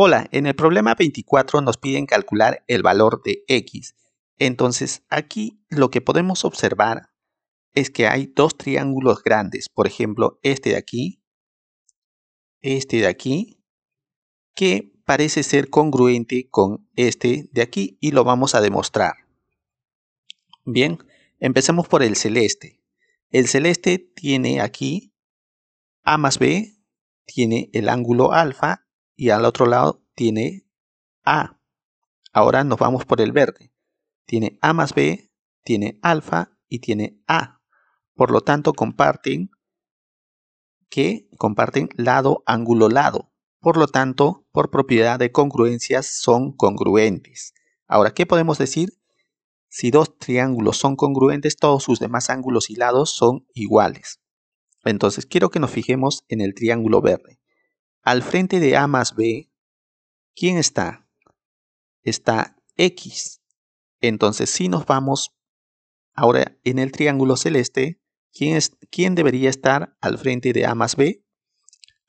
Hola, en el problema 24 nos piden calcular el valor de x. Entonces aquí lo que podemos observar es que hay dos triángulos grandes, por ejemplo este de aquí, este de aquí, que parece ser congruente con este de aquí y lo vamos a demostrar. Bien, empecemos por el celeste. El celeste tiene aquí A más B, tiene el ángulo alfa y al otro lado tiene A. Ahora nos vamos por el verde. Tiene A más B, tiene alfa y tiene A. Por lo tanto, comparten que comparten lado, ángulo, lado. Por lo tanto, por propiedad de congruencias son congruentes. Ahora, ¿qué podemos decir? Si dos triángulos son congruentes, todos sus demás ángulos y lados son iguales. Entonces, quiero que nos fijemos en el triángulo verde. Al frente de A más B, ¿quién está? Está X. Entonces, si nos vamos ahora en el triángulo celeste, ¿quién, es, debería estar al frente de A más B?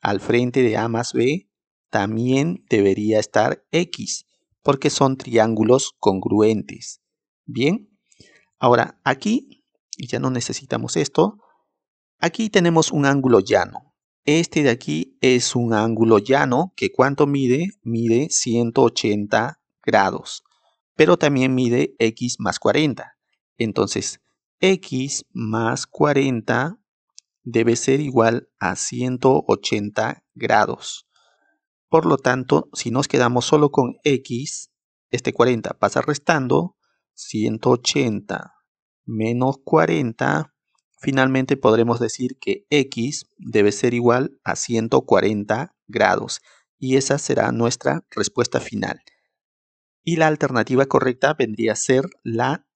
Al frente de A más B también debería estar X, porque son triángulos congruentes. Bien, ahora aquí, y ya no necesitamos esto, aquí tenemos un ángulo llano. Este de aquí es un ángulo llano que cuánto mide? Mide 180 grados, pero también mide x más 40. Entonces, x más 40 debe ser igual a 180 grados. Por lo tanto, si nos quedamos solo con x, este 40 pasa restando, 180 menos 40 Finalmente podremos decir que x debe ser igual a 140 grados y esa será nuestra respuesta final. Y la alternativa correcta vendría a ser la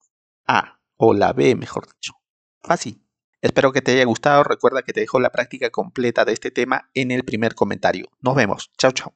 A o la B, mejor dicho. Fácil. Espero que te haya gustado. Recuerda que te dejo la práctica completa de este tema en el primer comentario. Nos vemos. Chao, chao.